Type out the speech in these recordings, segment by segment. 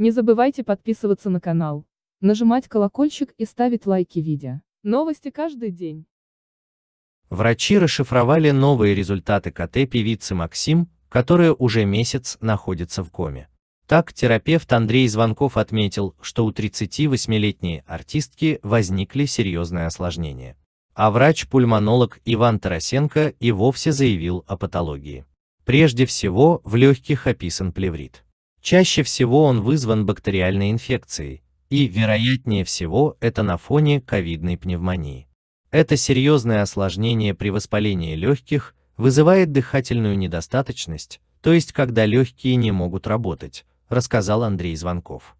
Не забывайте подписываться на канал, нажимать колокольчик и ставить лайки видео. Новости каждый день. Врачи расшифровали новые результаты КТ певицы Максим, которая уже месяц находится в коме. Так, терапевт Андрей Звонков отметил, что у 38-летней артистки возникли серьезные осложнения. А врач-пульмонолог Иван Тарасенко и вовсе заявил о патологии. Прежде всего, в легких описан плеврит. Чаще всего он вызван бактериальной инфекцией, и, вероятнее всего, это на фоне ковидной пневмонии. Это серьезное осложнение при воспалении легких вызывает дыхательную недостаточность, то есть когда легкие не могут работать, рассказал Андрей Звонков.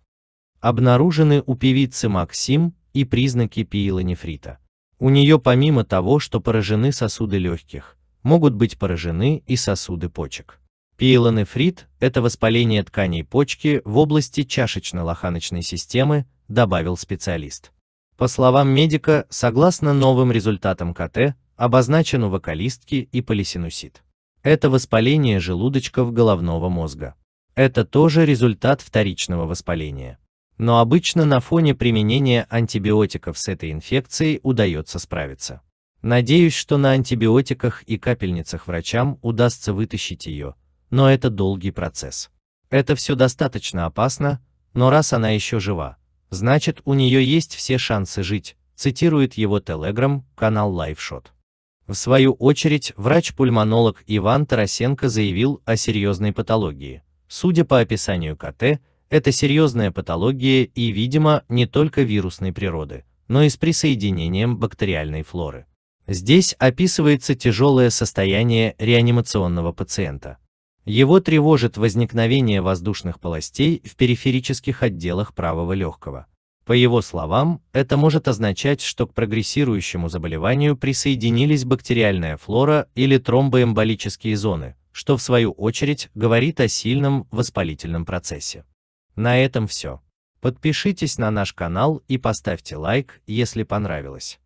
Обнаружены у певицы Максим и признаки пиелонефрита. У нее помимо того, что поражены сосуды легких, могут быть поражены и сосуды почек. Пиелонефрит – это воспаление тканей почки в области чашечно-лоханочной системы, добавил специалист. По словам медика, согласно новым результатам КТ, обозначен у вокалистки и полисинусит. Это воспаление желудочков головного мозга. Это тоже результат вторичного воспаления. Но обычно на фоне применения антибиотиков с этой инфекцией удается справиться. Надеюсь, что на антибиотиках и капельницах врачам удастся вытащить ее, но это долгий процесс. Это все достаточно опасно, но раз она еще жива, значит у нее есть все шансы жить, цитирует его Telegram канал LiveShot. В свою очередь, врач-пульмонолог Иван Тарасенко заявил о серьезной патологии. Судя по описанию КТ, это серьезная патология и, видимо, не только вирусной природы, но и с присоединением бактериальной флоры. Здесь описывается тяжелое состояние реанимационного пациента. Его тревожит возникновение воздушных полостей в периферических отделах правого легкого. По его словам, это может означать, что к прогрессирующему заболеванию присоединились бактериальная флора или тромбоэмболические зоны, что в свою очередь говорит о сильном воспалительном процессе. На этом все. Подпишитесь на наш канал и поставьте лайк, если понравилось.